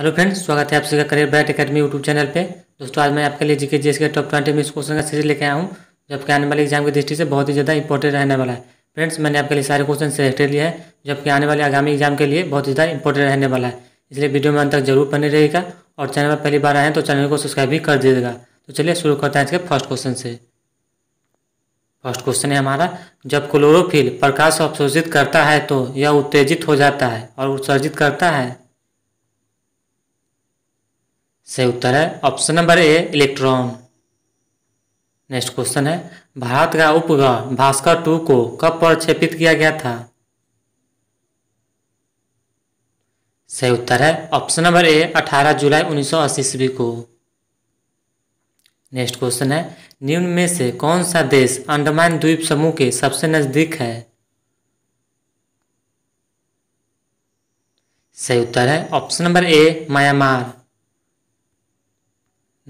hello friends स्वागत है आप सभी का career bat academy YouTube channel पे दोस्तों आज मैं आपके लिए जीके जीएस के टॉप ट्वेंटी में इस क्वेश्चन का सीरीज लेके आया हूँ जबकि आने वाले एग्जाम की दृष्टि से बहुत ही ज़्यादा इंपॉर्टेंट रहने वाला है फ्रेंड्स मैंने आपके लिए सारे क्वेश्चन सेलेक्ट लिया है जबकि आने वाले आगामी एग्जाम के लिए बहुत ही ज़्यादा इंपॉर्टेंट रहने वाला है इसलिए वीडियो में अंत तक जरूर बने रहेगा और चैनल पर पहली बार हैं तो चैनल को सब्सक्राइब भी कर दीजिएगा तो चलिए शुरू करते हैं इसके फर्स्ट क्वेश्चन से फर्स्ट क्वेश्चन है हमारा जब क्लोरोफिल प्रकाश अवशोषित करता है तो यह उत्तेजित हो जाता है और उत्सर्जित करता है सही उत्तर है option number A electron next question है भारत का उपग्रह भास्कर टू को कब प्रक्षेपित किया गया था सही उत्तर है ऑप्शन नंबर ए 18 जुलाई उन्नीस सौ को नेक्स्ट क्वेश्चन है निम्न में से कौन सा देश अंडमान द्वीप समूह के सबसे नज़दीक है सही उत्तर है option number A Myanmar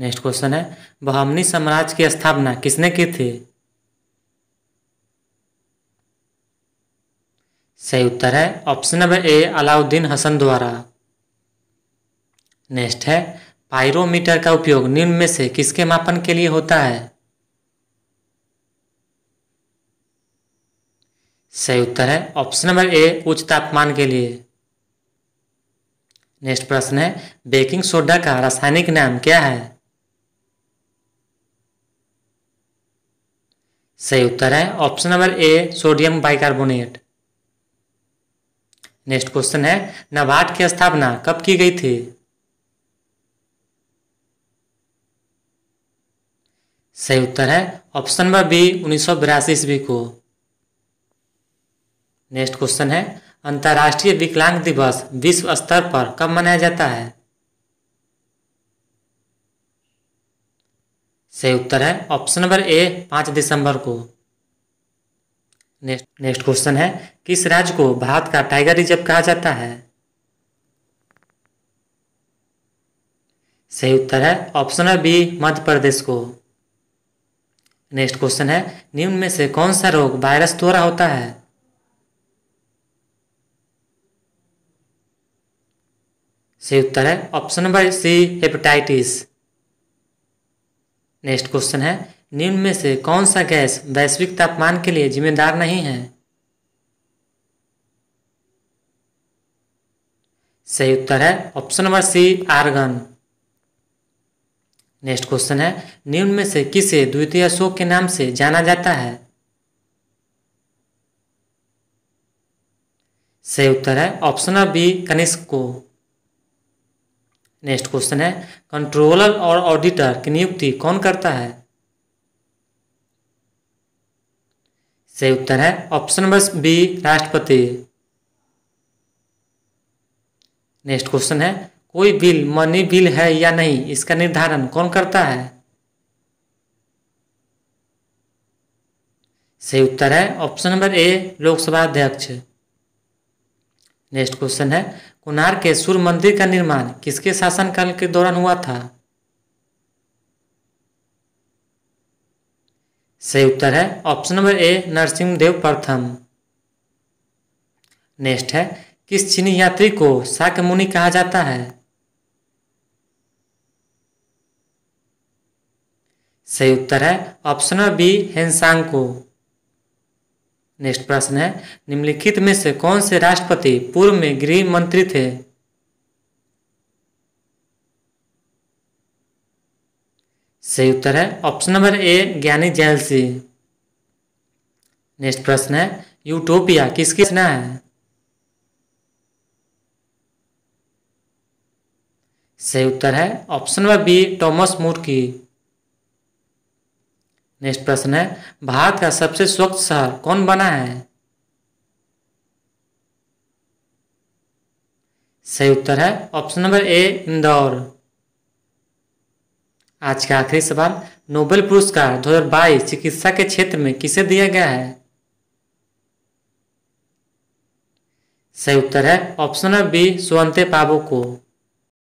next question है बहमनी साम्राज्य की स्थापना किसने की थी सही उत्तर है option number A Alauddin Hasan द्वारा नेक्स्ट है पायरोमीटर का उपयोग निम्न में से किसके मापन के लिए होता है सही उत्तर है ऑप्शन नंबर ए उच्च तापमान के लिए नेक्स्ट प्रश्न है बेकिंग सोडा का रासायनिक नाम क्या है सही उत्तर है option number A sodium bicarbonate next question है नबार्ड की स्थापना कब की गई थी सही उत्तर है ऑप्शन नंबर बी उन्नीस सौ बिरासी ईस्वी को नेक्स्ट क्वेश्चन है अंतर्राष्ट्रीय विकलांग दिवस विश्व स्तर पर कब मनाया जाता है सही उत्तर है ऑप्शन नंबर ए पाँच दिसंबर को नेक्स्ट नेक्स्ट क्वेश्चन है किस राज्य को भारत का टाइगर रिजर्व कहा जाता है सही उत्तर है option number B Madhya Pradesh को नेक्स्ट क्वेश्चन है निम्न में से कौन सा रोग वायरस द्वारा होता है सही उत्तर है option number C hepatitis next question है निम्न में से कौन सा गैस वैश्विक तापमान के लिए जिम्मेदार नहीं है सही उत्तर है option number C argon next question है निम्न में से किसे द्वितीय शोक के नाम से जाना जाता है सही उत्तर है ऑप्शन नंबर बी कनिष्क को नेक्स्ट क्वेश्चन है कंट्रोलर और ऑडिटर की नियुक्ति कौन करता है सही उत्तर है ऑप्शन नंबर बी राष्ट्रपति नेक्स्ट क्वेश्चन है कोई बिल मनी बिल है या नहीं इसका निर्धारण कौन करता है सही उत्तर है ऑप्शन नंबर ए लोकसभा अध्यक्ष नेक्स्ट क्वेश्चन है कुनार के सूर्य मंदिर का निर्माण किसके शासनकाल के दौरान हुआ था सही उत्तर है ऑप्शन नंबर ए नरसिंहदेव प्रथम नेक्स्ट है किस चीनी यात्री को शाक मुनि कहा जाता है सही उत्तर है ऑप्शन बी हेंसांग को नेक्स्ट प्रश्न है निम्नलिखित में से कौन से राष्ट्रपति पूर्व में गृह मंत्री थे सही उत्तर है ऑप्शन नंबर ए ज्ञानी जैल नेक्स्ट प्रश्न है यूटोपिया किसकी रचना है सही उत्तर है option number B Thomas More की नेक्स्ट प्रश्न है भारत का सबसे स्वच्छ शहर कौन बना है सही उत्तर है ऑप्शन नंबर ए इंदौर आज का आखिरी सवाल नोबेल पुरस्कार 2022 चिकित्सा के क्षेत्र में किसे दिया गया है सही उत्तर है option number B Svante Paabo को